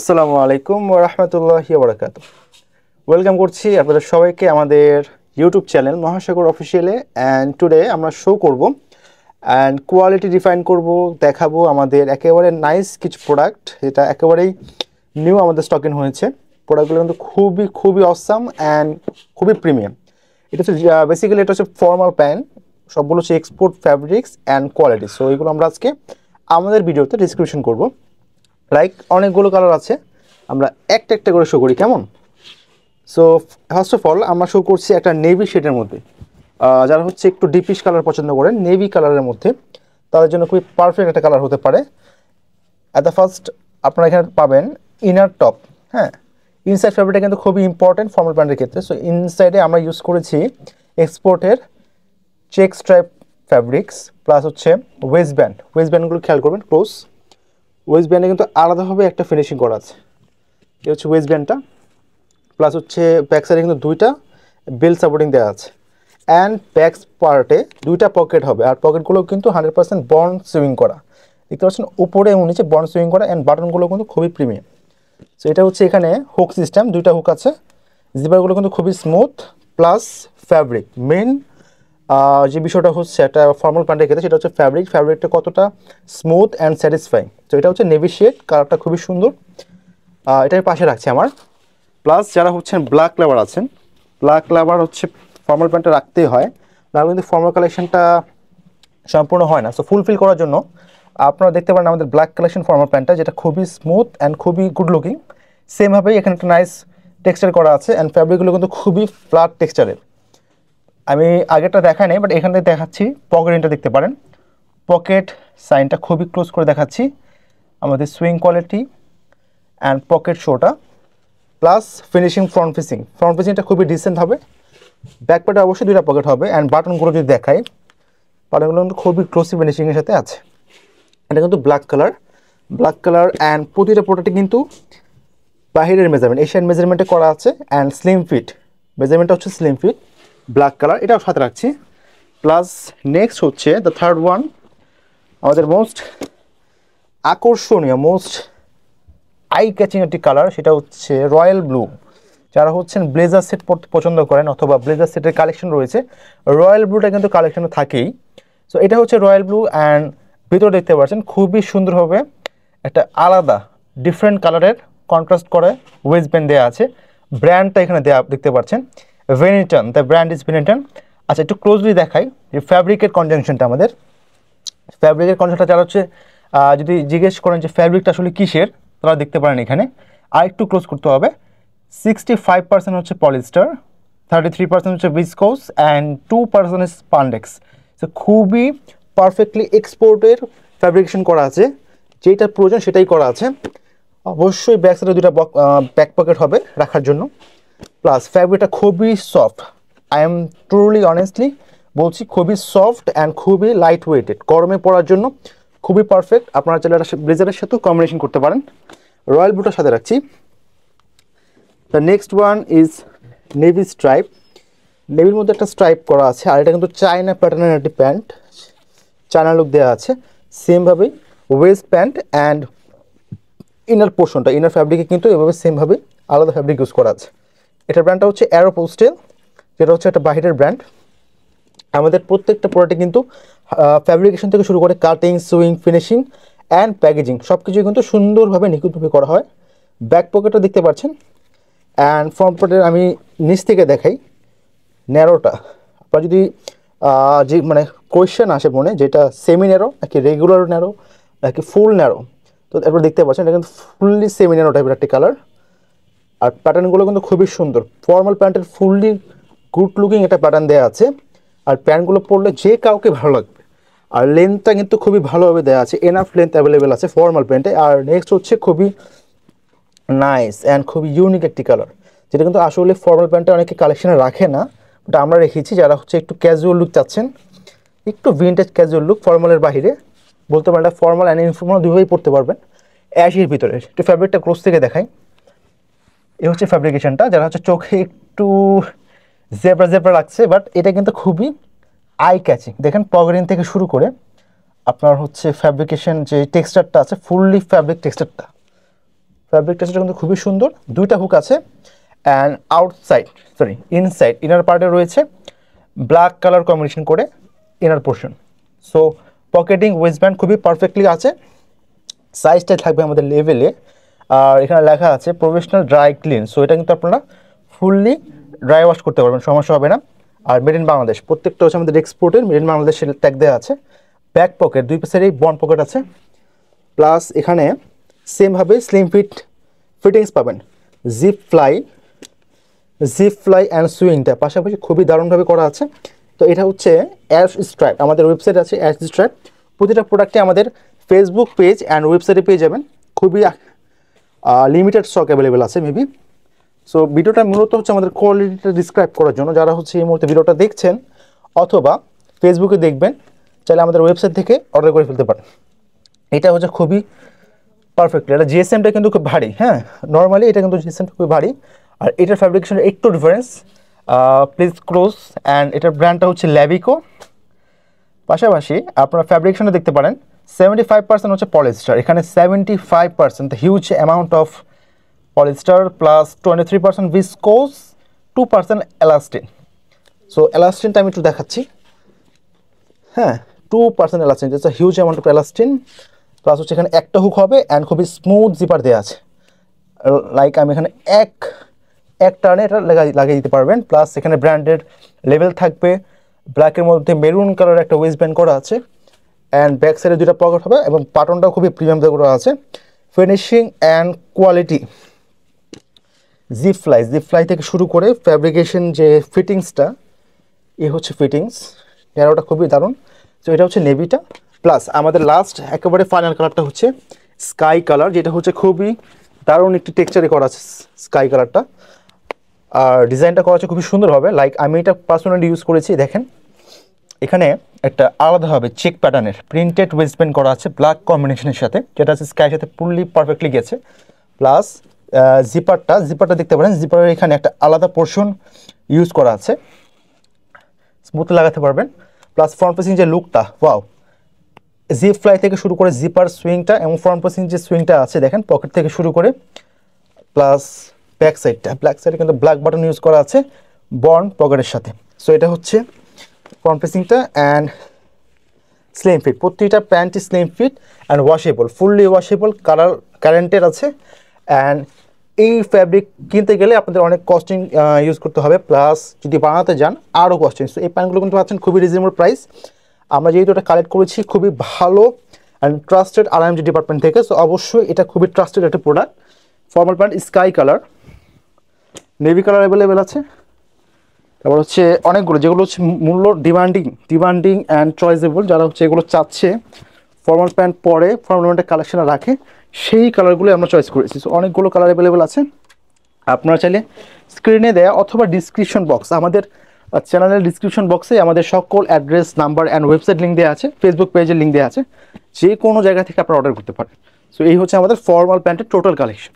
আসসালামু আলাইকুম রহমতুল্লাহি বরাকাত ওয়েলকাম করছি আপনাদের সবাইকে আমাদের ইউটিউব চ্যানেল মহাসাগর অফিসিয়ালে অ্যান্ড টুডে আমরা শো করব অ্যান্ড কোয়ালিটি ডিফাইন করব দেখাবো আমাদের একেবারে নাইস কিছু প্রোডাক্ট যেটা একেবারেই নিউ আমাদের স্টকিং হয়েছে প্রোডাক্টগুলো কিন্তু খুবই খুবই অসাম অ্যান্ড খুবই প্রিমিয়াম এটা হচ্ছে বেসিক্যালি এটা হচ্ছে ফর্মাল প্যান্ট সবগুলো হচ্ছে export fabrics and quality so এগুলো আমরা আজকে আমাদের ভিডিওতে ডিসক্রিপশন করবো লাইক অনেকগুলো কালার আছে আমরা একটা একটা করে শো করি কেমন সো ফার্স্ট অফ অল আমরা শো করছি একটা নেভি শেডের মধ্যে যারা হচ্ছে একটু ডিপিস কালার পছন্দ করেন নেভি কালারের মধ্যে তাদের জন্য খুবই পারফেক্ট একটা কালার হতে পারে অ্যাট দ্য ফার্স্ট আপনারা এখানে পাবেন ইনার টপ হ্যাঁ ইনসাইড ফেব্রিকটা কিন্তু খুবই ইম্পর্টেন্ট ফর্মাল প্যান্টের ক্ষেত্রে সো ইনসাইডে আমরা ইউজ করেছি এক্সপোর্টের চেক স্ট্রাইপ ফ্যাব্রিক্স প্লাস হচ্ছে ওয়েস্ট ব্যান্ড ওয়েস্ট ব্যান্ডগুলো খেয়াল করবেন ক্লোজ ওয়েস্ট ব্যান্ডে কিন্তু আলাদাভাবে একটা ফিনিশিং করা আছে এ হচ্ছে ওয়েস্ট ব্যান্ডটা প্লাস হচ্ছে ব্যাক সাইডে কিন্তু দুইটা বেল সাপোর্টিং দেওয়া আছে অ্যান্ড ব্যাক পার্টে দুইটা পকেট হবে আর পকেটগুলো কিন্তু হান্ড্রেড পার্সেন্ট বর্ন সুইং করা দেখতে পাচ্ছেন উপরে এবং নিচে বর্ন সুইং করা অ্যান্ড বাটনগুলো কিন্তু খুবই প্রিমিয়াম সো এটা হচ্ছে এখানে হুক সিস্টেম দুইটা হুক আছে জিপারগুলো কিন্তু খুবই স্মুথ প্লাস ফ্যাব্রিক মেন যে বিষয়টা হচ্ছে একটা ফর্মাল প্যান্টের ক্ষেত্রে সেটা হচ্ছে ফ্যাব্রিক ফ্যাব্রিকটা কতটা স্মুথ অ্যান্ড স্যাটিসফাইং তো এটা হচ্ছে নেভি শেড কালারটা খুবই সুন্দর এটা আমি পাশে রাখছি আমার প্লাস যারা হচ্ছেন ব্ল্যাক লেবার আছেন ব্ল্যাক লেবার হচ্ছে ফর্মাল প্যান্টটা রাখতেই হয় না কিন্তু ফর্মাল কালেকশনটা সম্পূর্ণ হয় না সো ফুলফিল করার জন্য আপনারা দেখতে পারেন আমাদের ব্ল্যাক কালেকশন ফর্মাল প্যান্টটা যেটা খুবই স্মুথ অ্যান্ড খুবই গুড লুকিং সেমভাবেই এখানে একটা নাইস টেক্সচার করা আছে অ্যান্ড ফ্যাব্রিকগুলো কিন্তু খুবই ফ্ল্যাট টেক্সচারের আমি আগেরটা দেখাই নাই বাট এখানে দেখাচ্ছি পকেট দেখতে পারেন পকেট সাইনটা খুবই ক্লোজ করে দেখাচ্ছি আমাদের সুইং কোয়ালিটি অ্যান্ড পকেট শোটা plus finishing front facing front ফিসিংটা খুবই ডিসেন্ট হবে ব্যাক অবশ্যই দুইটা পকেট হবে অ্যান্ড বাটনগুলো যদি দেখাই বাটনগুলো কিন্তু খুবই ক্লোজ ফিনিশিংয়ের সাথে আছে এটা কিন্তু black colour black colour and প্রতিটা প্রোডাক্টে কিন্তু বাহিরের মেজারমেন্ট এশিয়ান মেজারমেন্টে করা আছে অ্যান্ড স্লিম ফিট মেজারমেন্টটা হচ্ছে স্লিম ফিট ব্ল্যাক কালার এটাও সাথে রাখছি প্লাস নেক্সট হচ্ছে দ্য থার্ড ওয়ান আমাদের মোস্ট আকর্ষণীয় মোস্ট আই ক্যাচিং একটি কালার সেটা হচ্ছে রয়্যাল ব্লু যারা হচ্ছেন ব্লেজার সেট পরতে পছন্দ করেন অথবা ব্লেজার সেটের কালেকশন রয়েছে রয়্যাল ব্লুটা কিন্তু কালেকশনে থাকেই সো এটা হচ্ছে রয়্যাল ব্লু অ্যান্ড ভিতরে দেখতে পাচ্ছেন খুবই সুন্দরভাবে একটা আলাদা ডিফারেন্ট কালারের কন্ট্রাস্ট করে ওয়েস্ট ব্যান্ড দেওয়া আছে ব্র্যান্ডটা এখানে দেওয়া দেখতে পাচ্ছেন ভেনিটন দ্য ব্র্যান্ড ইজ ভেনিটন আচ্ছা একটু ক্লোজলি দেখাই যে ফ্যাব্রিকের কনজাংশনটা আমাদের ফ্যাব্রিকের কনজাংশনটা যারা হচ্ছে যদি জিজ্ঞেস করেন যে ফ্যাব্রিকটা আসলে কিসের তারা দেখতে পারেন এখানে আর একটু ক্লোজ করতে হবে সিক্সটি ফাইভ পার্সেন্ট হচ্ছে পলিস্টার থার্টি থ্রি পার্সেন্ট হচ্ছে viscose and two percent is spandex so খুবই পারফেক্টলি এক্সপোর্টের ফ্যাব্রিকেশন করা আছে যেটা প্রয়োজন সেটাই করা আছে অবশ্যই ব্যাক সাইডে দুটা ব্যাক পকেট হবে রাখার জন্য প্লাস ফ্যাব্রিকটা খুবই soft I am truly honestly বলছি খুবই সফট অ্যান্ড খুবই লাইট ওয়েটেড গরমে পড়ার জন্য খুবই পারফেক্ট আপনারা চাইলে এটা ব্লেজারের সাথেও কম্বিনেশন করতে পারেন রয়্যাল ব্লুটার সাথে রাখছি the next one is navy stripe নেভির মধ্যে একটা স্ট্রাইপ করা আছে আর এটা কিন্তু চায়না প্যাটার্নের একটি প্যান্ট চায়না লুক দেওয়া আছে সেমভাবেই ওয়েস্ট প্যান্ট অ্যান্ড ইনার পোর্শনটা ইনার ফ্যাব্রিকে কিন্তু এভাবে সেমভাবে আলাদা ফ্যাব্রিক ইউজ করা আছে এটার ব্র্যান্ডটা হচ্ছে অ্যারো পোস্টেল যেটা হচ্ছে একটা বাহিরের ব্র্যান্ড আমাদের প্রত্যেকটা প্রোডাক্টে কিন্তু ফ্যাব্রিকেশন থেকে শুরু করে cutting sewing finishing and packaging সব কিছুই কিন্তু সুন্দরভাবে নিখুঁতভাবে করা হয় ব্যাক পকেটটা দেখতে পাচ্ছেন অ্যান্ড ফ্রন্ট পকেটের আমি নিচ থেকে দেখাই ন্যারোটা আপনার যদি যে মানে কোয়েশ্চেন আসে মনে যেটা সেমি ন্যারো নাকি রেগুলার ন্যারো নাকি ফুল ন্যারো তো একবার দেখতে পাচ্ছেন এটা কিন্তু ফুললি সেমি ন্যারো টাইপের একটি কালার আর প্যাটার্নগুলো কিন্তু খুবই সুন্দর ফর্মাল প্যান্টের ফুললি গুড লুকিং একটা প্যাটার্ন দেওয়া আছে আর প্যান্টগুলো পরলে যে কাউকে ভালো লাগবে আর লেন্থটা কিন্তু খুবই ভালোভাবে দেওয়া আছে এনাফ লেন্থ অ্যাভেলেবেল আছে ফর্মাল প্যান্টে আর নেক্সট হচ্ছে খুবই নাইস অ্যান্ড খুবই ইউনিক একটি কালার যেটা কিন্তু আসলে ফর্মাল প্যান্টটা অনেকে কালেকশানে রাখে না বাট আমরা রেখেছি যারা হচ্ছে একটু ক্যাজুয়াল লুক চাচ্ছেন একটু ভিনটেজ ক্যাজুয়াল লুক ফর্মালের বাইরে বলতে পারেন এটা ফর্মাল অ্যান্ড ইনফর্মাল দুভাবেই পড়তে পারবেন অ্যাশের ভিতরে একটু ফ্যাব্রিকটা ক্লোজ থেকে দেখায় এ হচ্ছে ফ্যাব্রিকেশনটা যারা হচ্ছে চোখে একটু জেব্রা জেব্রা লাগছে বাট এটা কিন্তু খুবই আই ক্যাচিং দেখেন পগরিন থেকে শুরু করে আপনার হচ্ছে ফ্যাব্রিকেশন যে টেক্সচারটা আছে ফুললি ফ্যাব্রিক টেক্সচারটা ফ্যাব্রিক টেক্সচারটা কিন্তু খুবই সুন্দর দুইটা হুক আছে and outside sorry inside inner পার্টে রয়েছে ব্ল্যাক কালার কম্বিনেশন করে inner portion so pocketing waist band খুবই পারফেক্টলি আছে সাইজটাই থাকবে আমাদের লেভেলে আর এখানে লেখা আছে প্রফেশনাল ড্রাই ক্লিন সো এটা কিন্তু আপনারা ফুললি ড্রাই ওয়াশ করতে পারবেন সমস্যা হবে না আর মেড ইন বাংলাদেশ প্রত্যেকটা হচ্ছে আমাদের এক্সপোর্টের মেড ইন বাংলাদেশের ট্যাগ দেওয়া আছে ব্যাক পকেট দুই পাশেরই বন পকেট আছে প্লাস এখানে সেমভাবে স্লিম ফিট ফিটিংস পাবেন zip fly zip fly and সুইংটা পাশাপাশি খুবই দারুণভাবে করা আছে তো এটা হচ্ছে অ্যাশ স্ট্রাইপ আমাদের ওয়েবসাইট আছে অ্যাশ স্ট্রাইপ প্রতিটা প্রোডাক্টে আমাদের ফেসবুক পেজ অ্যান্ড ওয়েবসাইটে পেয়ে যাবেন খুবই লিমিটেড স্টক অ্যাভেলেবেল আছে মেবি সো ভিডিওটা মূলত হচ্ছে আমাদের কোয়ালিটিটা ডিসক্রাইব করার জন্য যারা হচ্ছে এই মুহূর্তে ভিডিওটা দেখছেন অথবা ফেসবুকে দেখবেন চাইলে আমাদের ওয়েবসাইট থেকে অর্ডার করে ফেলতে পারেন এটা হচ্ছে খুবই পারফেক্টলি এটা জিএসএমটা কিন্তু খুব ভারী হ্যাঁ নর্মালি এটা কিন্তু জিএসএমটা খুবই ভারী আর এটার ফ্যাব্রিকেশন একটু ডিফারেন্স প্লিজ ক্লোজ অ্যান্ড এটার ব্র্যান্ডটা হচ্ছে ল্যাবিকো পাশাপাশি আপনারা ফ্যাব্রিকেশনটা দেখতে পারেন সেভেন্টি ফাইভ পার্সেন্ট হচ্ছে পলিস্টার এখানে seventy five percent huge amount of polyester plus twenty three percent viscose two percent elastane so এলাস্টিনটা আমি একটু দেখাচ্ছি হ্যাঁ two percent elastane huge amount of elastane plus হচ্ছে এখানে একটা হুক হবে অ্যান্ড খুবই স্মুথ জিপার দেওয়া আছে লাইক আমি এখানে এক এক টার্নে এটা লাগিয়ে দিতে পারবেন প্লাস এখানে ব্র্যান্ডেড লেভেল থাকবে ব্ল্যাকের মধ্যে মেরুন কালার একটা ওয়েস্ট ব্যান্ড করা আছে অ্যান্ড ব্যাক সাইডে দুইটা পকেট হবে এবং পাটনটাও খুবই প্রিমিয়াম করা আছে finishing and quality zip fly zip fly থেকে শুরু করে ফ্যাব্রিকেশন যে ফিটিংসটা এ হচ্ছে ফিটিংস ন্যারোটা খুবই দারুণ তো এটা হচ্ছে নেভিটা প্লাস আমাদের লাস্ট একেবারে ফাইনাল কালারটা হচ্ছে স্কাই কালার যেটা হচ্ছে খুবই দারুণ একটি টেক্সচারে করা আছে স্কাই কালারটা আর ডিজাইনটা করা আছে খুবই সুন্দর হবে লাইক আমি এটা পার্সোনালি ইউজ করেছি দেখেন এখানে একটা আলাদাভাবে চেক প্যাটার্নের প্রিন্টেড ওয়েস্টবেন্ড করা আছে ব্ল্যাক কম্বিনেশনের সাথে যেটা আছে স্কাইয়ের সাথে ফুললি পারফেক্টলি গেছে প্লাস জিপারটা জিপারটা দেখতে পারেন জিপারের এখানে একটা আলাদা পোর্শন ইউজ করা আছে স্মুথ লাগাতে পারবেন প্লাস ফ্রন্ট পেসিং যে লুকটা ওয়াও জিপ ফ্লাই থেকে শুরু করে জিপার সুইংটা এবং ফ্রন্ট পেসিং যে সুইংটা আছে দেখেন পকেট থেকে শুরু করে প্লাস ব্যাক সাইডটা ব্ল্যাক সাইডে কিন্তু ব্ল্যাক বাটন ইউজ করা আছে বর্ন পকেটের সাথে সো এটা হচ্ছে কনফেসিংটা অ্যান্ড স্লিম ফিট প্রতিটা pant slim fit and washable fully washable colour কারেন্টের আছে অ্যান্ড এই ফ্যাব্রিক কিনতে গেলে আপনাদের অনেক কস্টিং ইউজ করতে হবে প্লাস যদি বানাতে যান আরও কস্টিং সো এই প্যান্টগুলো কিন্তু পাচ্ছেন খুবই রিজনেবল প্রাইস আমরা যেহেতু এটা কালেক্ট করেছি খুবই ভালো অ্যান্ড ট্রাস্টেড এমজি ডিপার্টমেন্ট থেকে সো অবশ্যই এটা খুবই ট্রাস্টেড একটা product formal pant sky colour navy colour available আছে তারপর হচ্ছে অনেকগুলো যেগুলো হচ্ছে মূল্য ডিমান্ডিং ডিমান্ডিং অ্যান্ড চয়েসেবল যারা হচ্ছে এগুলো চাচ্ছে ফর্মাল প্যান্ট পরে ফর্মাল প্যান্টের কালেকশান রাখে সেই কালারগুলো আমরা চয়েস করেছি সো অনেকগুলো কালার অ্যাভেলেবেল আছে আপনারা চাইলে স্ক্রিনে দেয়া অথবা ডিসক্রিপশন বক্স আমাদের চ্যানেলের ডিসক্রিপশন বক্সে আমাদের সকল address number and website link দেওয়া আছে ফেসবুক পেজের লিঙ্ক দেওয়া আছে যে কোনো জায়গা থেকে আপনারা অর্ডার করতে পারেন সো এই হচ্ছে আমাদের ফর্মাল প্যান্টের টোটাল কালেকশন